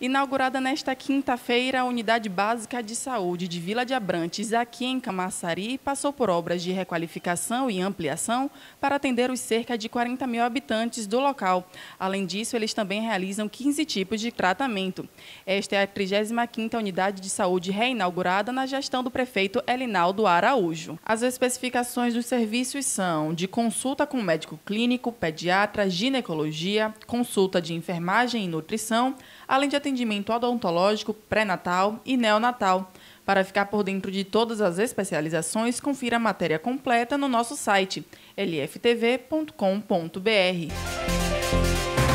Inaugurada nesta quinta-feira, a Unidade Básica de Saúde de Vila de Abrantes, aqui em Camaçari, passou por obras de requalificação e ampliação para atender os cerca de 40 mil habitantes do local. Além disso, eles também realizam 15 tipos de tratamento. Esta é a 35ª Unidade de Saúde reinaugurada na gestão do prefeito Elinaldo Araújo. As especificações dos serviços são de consulta com médico clínico, pediatra, ginecologia, consulta de enfermagem e nutrição, além de atendimento atendimento odontológico pré-natal e neonatal. Para ficar por dentro de todas as especializações, confira a matéria completa no nosso site lftv.com.br.